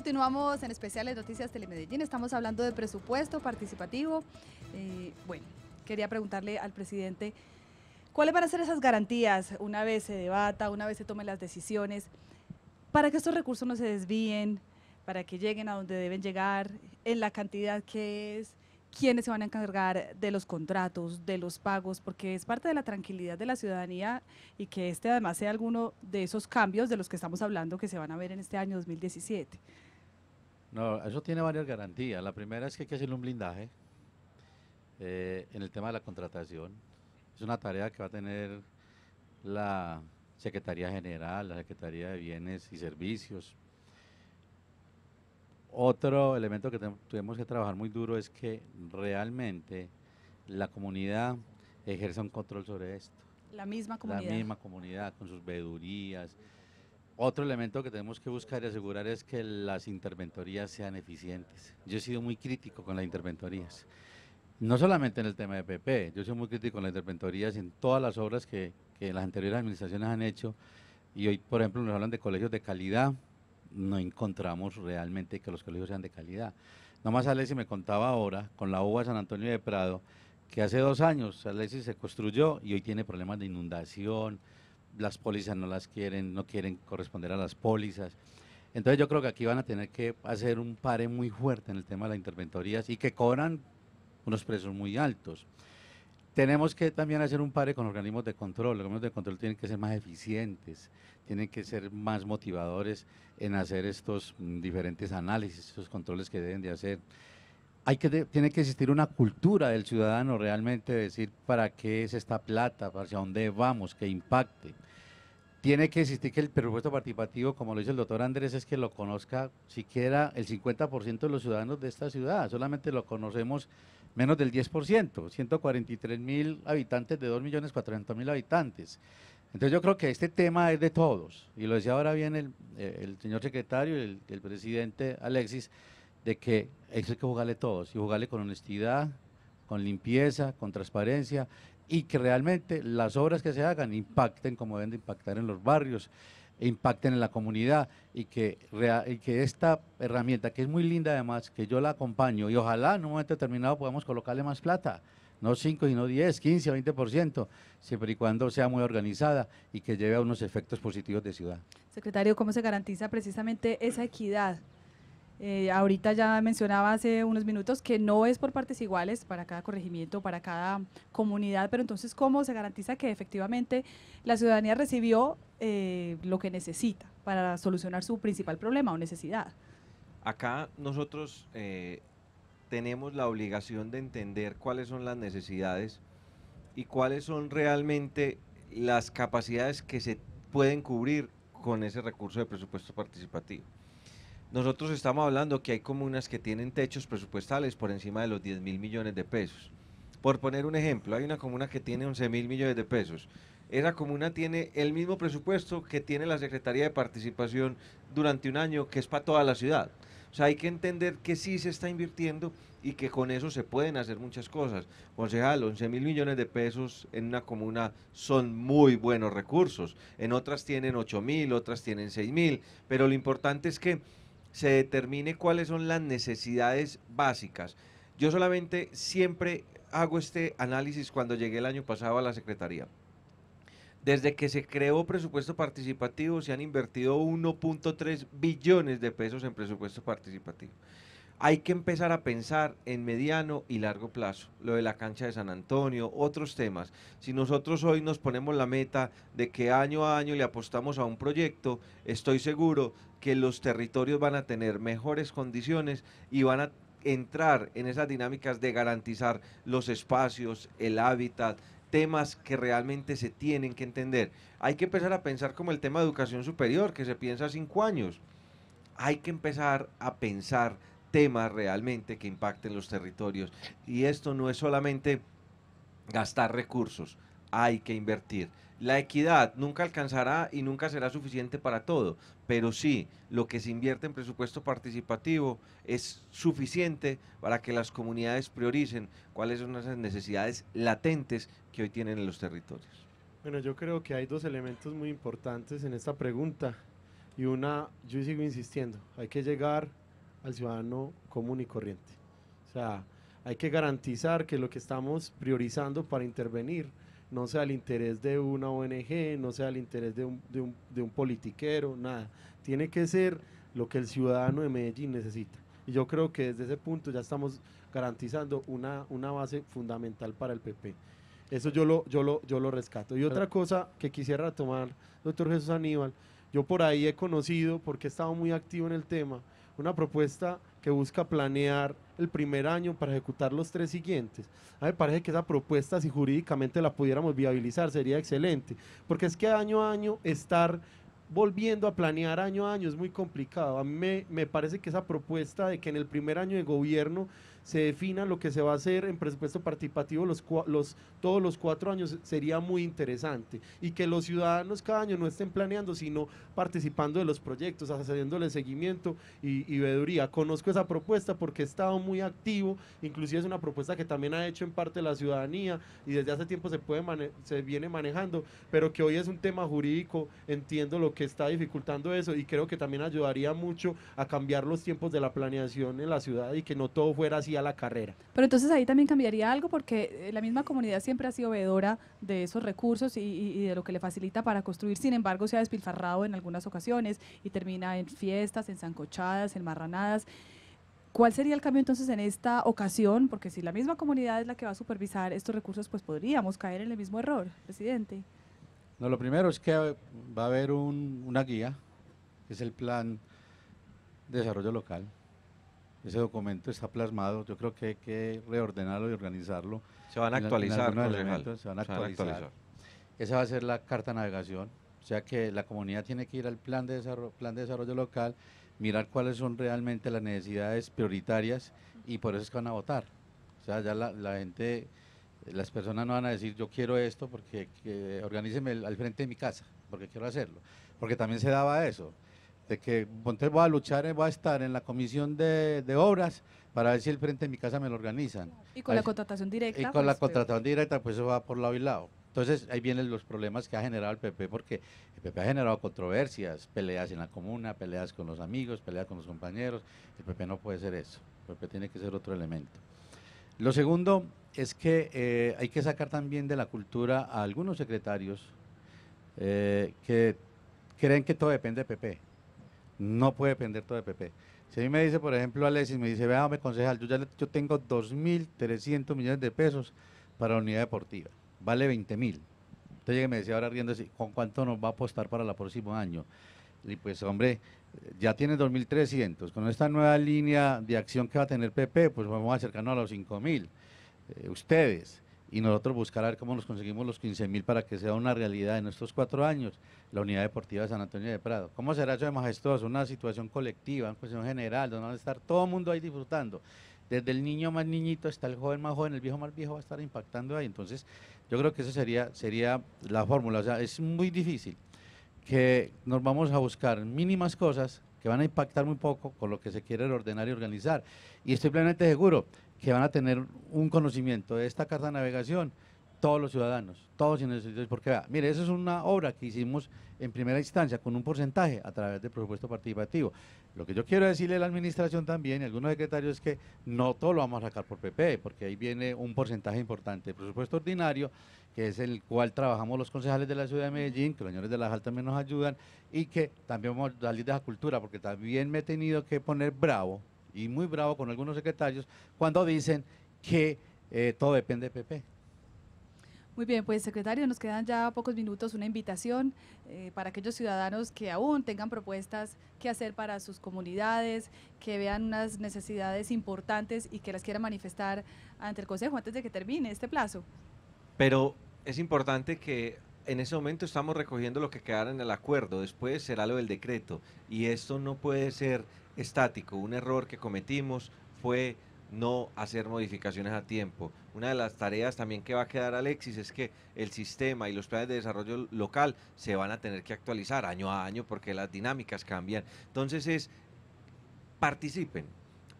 continuamos en especiales Noticias Telemedellín. Estamos hablando de presupuesto participativo. Eh, bueno, quería preguntarle al presidente cuáles van a ser esas garantías una vez se debata, una vez se tomen las decisiones, para que estos recursos no se desvíen, para que lleguen a donde deben llegar, en la cantidad que es, quiénes se van a encargar de los contratos, de los pagos, porque es parte de la tranquilidad de la ciudadanía y que este además sea alguno de esos cambios de los que estamos hablando que se van a ver en este año 2017. No, eso tiene varias garantías. La primera es que hay que hacer un blindaje eh, en el tema de la contratación. Es una tarea que va a tener la Secretaría General, la Secretaría de Bienes y Servicios. Otro elemento que tuvimos que trabajar muy duro es que realmente la comunidad ejerza un control sobre esto. La misma comunidad. La misma comunidad, con sus veedurías, otro elemento que tenemos que buscar y asegurar es que las interventorías sean eficientes. Yo he sido muy crítico con las interventorías. No solamente en el tema de PP, yo soy muy crítico con las interventorías en todas las obras que, las anteriores administraciones han hecho. Y hoy, por ejemplo, nos hablan de colegios de calidad, no encontramos realmente que los colegios sean de calidad. Nomás Alexis me contaba ahora con la UBA San Antonio de Prado que hace dos años Alexis se construyó y hoy tiene problemas de inundación, las pólizas no las quieren, no quieren corresponder a las pólizas. Entonces yo creo que aquí van a tener que hacer un pare muy fuerte en el tema de las interventorías y que cobran unos precios muy altos. Tenemos que también hacer un pare con organismos de control. Los organismos de control tienen que ser más eficientes, tienen que ser más motivadores en hacer estos mm, diferentes análisis, estos controles que deben de hacer que, tiene que existir una cultura del ciudadano realmente, decir para qué es esta plata, hacia dónde vamos, que impacte. Tiene que existir que el presupuesto participativo, como lo dice el doctor Andrés, es que lo conozca siquiera el 50% de los ciudadanos de esta ciudad, solamente lo conocemos menos del 10%, 143 mil habitantes de 2 millones mil habitantes. Entonces yo creo que este tema es de todos, y lo decía ahora bien el, eh, señor secretario y el presidente Alexis, de que eso hay que jugarle todos y jugarle con honestidad, con limpieza, con transparencia y que realmente las obras que se hagan impacten como deben de impactar en los barrios, impacten en la comunidad y que, esta herramienta, que es muy linda además, que yo la acompaño y ojalá en un momento determinado podamos colocarle más plata, no 5, no 10, 15, 20%, siempre y cuando sea muy organizada y que lleve a unos efectos positivos de ciudad. Secretario, ¿cómo se garantiza precisamente esa equidad eh, ahorita ya mencionaba hace unos minutos que no es por partes iguales para cada corregimiento, para cada comunidad, pero entonces, ¿cómo se garantiza que efectivamente la ciudadanía recibió eh, lo que necesita para solucionar su principal problema o necesidad? Acá nosotros eh, tenemos la obligación de entender cuáles son las necesidades y cuáles son realmente las capacidades que se pueden cubrir con ese recurso de presupuesto participativo. Nosotros estamos hablando que hay comunas que tienen techos presupuestales por encima de los 10 mil millones de pesos. Por poner un ejemplo, hay una comuna que tiene 11 mil millones de pesos. Esa comuna tiene el mismo presupuesto que tiene la Secretaría de Participación durante un año, que es para toda la ciudad. O sea, hay que entender que sí se está invirtiendo y que con eso se pueden hacer muchas cosas. Concejal, 11 mil millones de pesos en una comuna son muy buenos recursos. En otras tienen 8 mil, otras tienen 6 mil, pero lo importante es que se determine cuáles son las necesidades básicas. Yo solamente siempre hago este análisis cuando llegué el año pasado a la Secretaría. Desde que se creó presupuesto participativo se han invertido 1.3 billones de pesos en presupuesto participativo hay que empezar a pensar en mediano y largo plazo, lo de la cancha de San Antonio, otros temas. Si nosotros hoy nos ponemos la meta de que año a año le apostamos a un proyecto, estoy seguro que los territorios van a tener mejores condiciones y van a entrar en esas dinámicas de garantizar los espacios, el hábitat, temas que realmente se tienen que entender. Hay que empezar a pensar como el tema de educación superior, que se piensa cinco años. Hay que empezar a pensar temas realmente que impacten los territorios. Y esto no es solamente gastar recursos, hay que invertir. La equidad nunca alcanzará y nunca será suficiente para todo, pero sí, lo que se invierte en presupuesto participativo es suficiente para que las comunidades prioricen cuáles son esas necesidades latentes que hoy tienen en los territorios. Bueno, yo creo que hay dos elementos muy importantes en esta pregunta y una, yo sigo insistiendo, hay que llegar al ciudadano común y corriente. O sea, hay que garantizar que lo que estamos priorizando para intervenir no sea el interés de una ONG, no sea el interés de un, politiquero, nada. Tiene que ser lo que el ciudadano de Medellín necesita. Y yo creo que desde ese punto ya estamos garantizando una, una base fundamental para el PP. Eso yo lo, yo yo lo rescato. Y otra cosa que quisiera tomar, doctor Jesús Aníbal, yo por ahí he conocido, porque he estado muy activo en el tema, una propuesta que busca planear el primer año para ejecutar los tres siguientes. A mí me parece que esa propuesta, si jurídicamente la pudiéramos viabilizar, sería excelente, porque es que año a año estar volviendo a planear año a año es muy complicado. A mí me, me parece que esa propuesta de que en el primer año de gobierno se defina lo que se va a hacer en presupuesto participativo los, todos los cuatro años sería muy interesante y que los ciudadanos cada año no estén planeando, sino participando de los proyectos, haciéndole seguimiento y, y Conozco esa propuesta porque he estado muy activo, inclusive es una propuesta que también ha hecho en parte la ciudadanía y desde hace tiempo se, puede se viene manejando, pero que hoy es un tema jurídico, entiendo lo que está dificultando eso y creo que también ayudaría mucho a cambiar los tiempos de la planeación en la ciudad y que no todo fuera así la carrera. Pero entonces ahí también cambiaría algo porque eh, la misma comunidad siempre ha sido veedora de esos recursos y, de lo que le facilita para construir, sin embargo se ha despilfarrado en algunas ocasiones y termina en fiestas, en zancochadas, en marranadas. ¿Cuál sería el cambio entonces en esta ocasión? Porque si la misma comunidad es la que va a supervisar estos recursos, pues podríamos caer en el mismo error, presidente. No, lo primero es que va a haber una guía, que es el plan de desarrollo local, ese documento está plasmado, yo creo que hay que reordenarlo y organizarlo. Se van a actualizar, se, van a Esa va a ser la carta navegación, o sea que la comunidad tiene que ir al plan de desarrollo, plan de desarrollo local, mirar cuáles son realmente las necesidades prioritarias y por eso es que van a votar. O sea, ya la, la gente, las personas no van a decir yo quiero esto porque que, organíceme al frente de mi casa, porque quiero hacerlo. Porque también se daba eso que voy a luchar, voy a estar en la comisión de, obras para ver si el frente de mi casa me lo organizan. Y con la contratación directa. Y con la pues, contratación directa, pues eso va por lado y lado. Entonces ahí vienen los problemas que ha generado el PP, porque el PP ha generado controversias, peleas en la comuna, peleas con los amigos, peleas con los compañeros. El PP no puede ser eso, el PP tiene que ser otro elemento. Lo segundo es que eh, hay que sacar también de la cultura a algunos secretarios eh, que creen que todo depende del PP no puede depender todo de PP. Si a mí me dice, por ejemplo, Alexis, me dice, vea, me concejal, yo ya yo tengo 2.300 millones de pesos para la unidad deportiva, vale 20.000. Entonces y me decía ahora riendo así, ¿con cuánto nos va a apostar para el próximo año? Y pues, hombre, ya tiene 2.300. Con esta nueva línea de acción que va a tener PP, pues vamos a acercarnos a los 5.000. mil. Eh, ustedes y nosotros buscar ver cómo nos conseguimos los 15 mil para que sea una realidad en estos cuatro años, la Unidad Deportiva de San Antonio de Prado. ¿Cómo será eso de majestuoso? Una situación colectiva, una cuestión general, donde va a estar todo el mundo ahí disfrutando. Desde el niño más niñito hasta el joven más joven, el viejo más viejo va a estar impactando ahí. Entonces, yo creo que esa sería, sería la fórmula. O sea, es muy difícil que nos vamos a buscar mínimas cosas que van a impactar muy poco con lo que se quiere ordenar y organizar. Y estoy plenamente seguro que van a tener un conocimiento de esta carta de navegación todos los ciudadanos, todos sin ciudadanos, porque vea, mire, eso es una obra que hicimos en primera instancia con un porcentaje a través del presupuesto participativo. Lo que yo quiero decirle a la administración también y a algunos secretarios es que no todo lo vamos a sacar por PP, e, porque ahí viene un porcentaje importante del presupuesto ordinario, que es el cual trabajamos los concejales de la ciudad de Medellín, que los señores de la altas también nos ayudan, y que también vamos a salir de la cultura, porque también me he tenido que poner bravo y muy bravo con algunos secretarios cuando dicen que eh, todo depende de PP. Muy bien, pues secretario, nos quedan ya pocos minutos una invitación eh, para aquellos ciudadanos que aún tengan propuestas que hacer para sus comunidades, que vean unas necesidades importantes y que las quieran manifestar ante el Consejo antes de que termine este plazo. Pero es importante que en ese momento estamos recogiendo lo que quedara en el acuerdo, después será lo del decreto y esto no puede ser estático. Un error que cometimos fue no hacer modificaciones a tiempo. Una de las tareas también que va a quedar Alexis es que el sistema y los planes de desarrollo local se van a tener que actualizar año a año porque las dinámicas cambian. Entonces es, participen,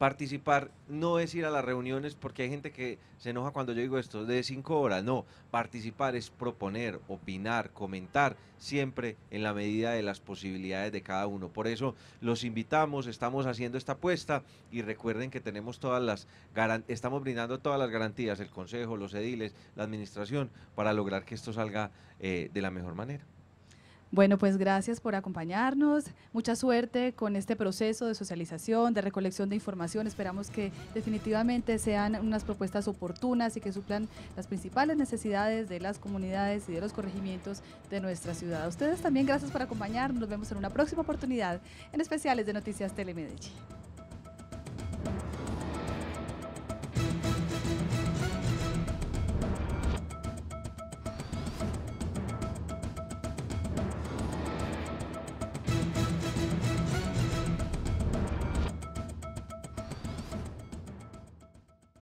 participar no es ir a las reuniones porque hay gente que se enoja cuando yo digo esto de cinco horas. No, participar es proponer, opinar, comentar, siempre en la medida de las posibilidades de cada uno. Por eso los invitamos, estamos haciendo esta apuesta y recuerden que tenemos todas las estamos brindando todas las garantías, el consejo, los ediles, la administración, para lograr que esto salga eh, de la mejor manera. Bueno, pues gracias por acompañarnos. Mucha suerte con este proceso de socialización, de recolección de información. Esperamos que definitivamente sean unas propuestas oportunas y que suplan las principales necesidades de las comunidades y de los corregimientos de nuestra ciudad. ustedes también gracias por acompañarnos. Nos vemos en una próxima oportunidad en especiales de Noticias Telemedellín.